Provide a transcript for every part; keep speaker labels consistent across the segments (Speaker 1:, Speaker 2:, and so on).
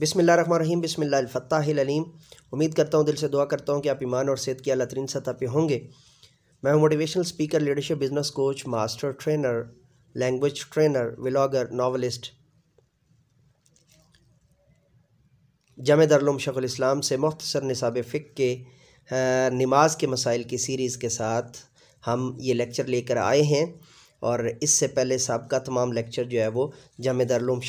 Speaker 1: बिसमिल्ल रहीम बिसमिल्लाफ़त्तालीम उम्मीद करता हूँ दिल से दुआ करता हूँ कि आप ईमान और सेहत की अला तरीन सतह पर होंगे मैं motivational speaker leadership business coach master trainer language trainer vlogger novelist जम दरलम शकुल इस्लाम से मुख्तसर निसाब फ़िक के नमाज के मसाइल की सीरीज़ के साथ हम ये लेक्चर लेकर आए हैं और इससे पहले सबका तमाम लेक्चर जो है वो जाम दारूम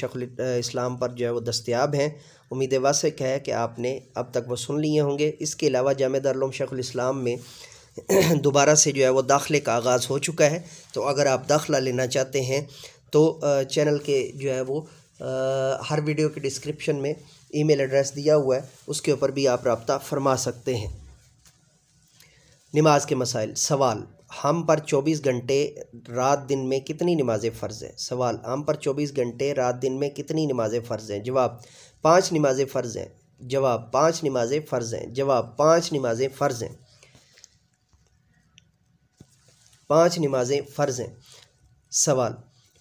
Speaker 1: इस्लाम पर जो है वो दस्तियाब हैं उम्मीद वासिक है कि आपने अब तक वो सुन लिए होंगे इसके अलावा जामे दारूम शखल इस्लाम में दोबारा से जो है वो दाखिले का आगाज़ हो चुका है तो अगर आप दाखिला लेना चाहते हैं तो चैनल के जो है वो हर वीडियो के डिस्क्रिप्शन में ईमेल एड्रेस दिया हुआ है उसके ऊपर भी आप रबता फरमा सकते हैं नमाज के मसाइल सवाल हम पर 24 घंटे रात दिन में कितनी नमाज़ें फ़र्ज़ हैं सवाल हम पर 24 घंटे रात दिन में कितनी नमाज़ें फ़र्ज़ हैं जवाब पाँच नमाज़ें फ़र्ज़ हैं जवाब पाँच नमाज़ें फ़र्ज़ हैं जवाब पाँच नमाज़ें फ़र्ज़ हैं पाँच नमाज़ें फ़र्ज़ हैं सवाल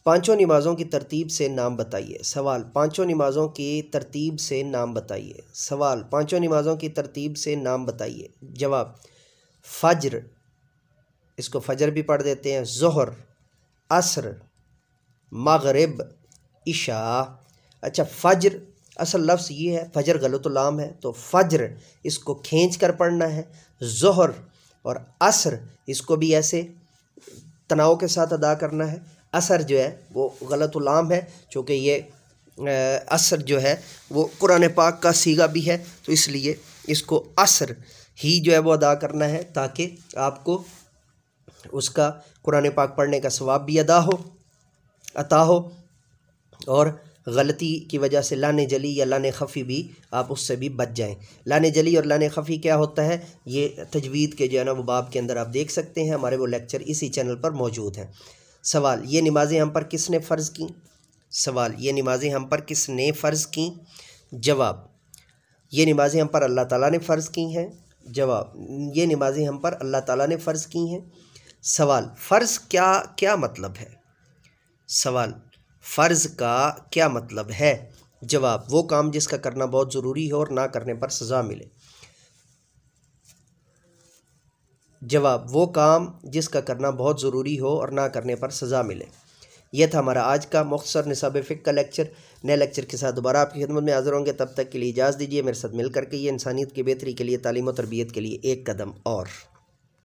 Speaker 1: पांचों नमाज़ों की तरतीब से नाम बताइए सवाल पांचों नमाज़ों की तरतीब से नाम बताइए सवाल पांचों नमाज़ों की तरतीब से नाम बताइए जवाब फज्र इसको फजर भी पढ़ देते हैं जहर असर मगरब इशा अच्छा फजर असल लफ्ज़ ये है फजर गलत लाम है तो फजर इसको खींच कर पढ़ना है जहर और असर इसको भी ऐसे तनाव के साथ अदा करना है असर जो है वो गलत लाम है चूँकि ये असर जो है वो कुरान पाक का सीगा भी है तो इसलिए इसको असर ही जो है वो अदा करना है ताकि आपको उसका कुरान पाक पढ़ने का स्वाब भी अदा हो अता हो और गलती की वजह से लाने जली या लाने खफ़ी भी आप उससे भी बच जाएं लाने जली और लाने खफ़ी क्या होता है ये तजवीद के जो है ना वो बाब के अंदर आप देख सकते हैं हमारे वो लेक्चर इसी चैनल पर मौजूद हैं सवाल ये नमाज़ें हम पर किसने फ़र्ज़ की सवाल ये नमाज़ें हम पर किसने फ़र्ज़ की जवाब ये नमाज़ें हम पर अल्लाह ताला ने फ़र्ज़ की हैं जवाब ये नमाज़ें हम पर अल्लाह ताला ने फ़र्ज़ की हैं सवाल फ़र्ज़ क्या क्या मतलब है सवाल फ़र्ज़ का क्या मतलब है जवाब वो काम जिसका करना बहुत ज़रूरी है और ना करने पर सज़ा मिले जवाब वो काम जिसका करना बहुत ज़रूरी हो और ना करने पर सज़ा मिले यह था हमारा आज का मुख्तर निसाब फ़िक का लेक्चर नए लेक्चर के साथ दोबारा आपकी खिदमत में हाज़िर होंगे तब तक के लिए इजाज़ दीजिए मेरे साथ मिल करके ये इंसानियत की बेहतरी के लिए तालीम और तरबियत के लिए एक कदम और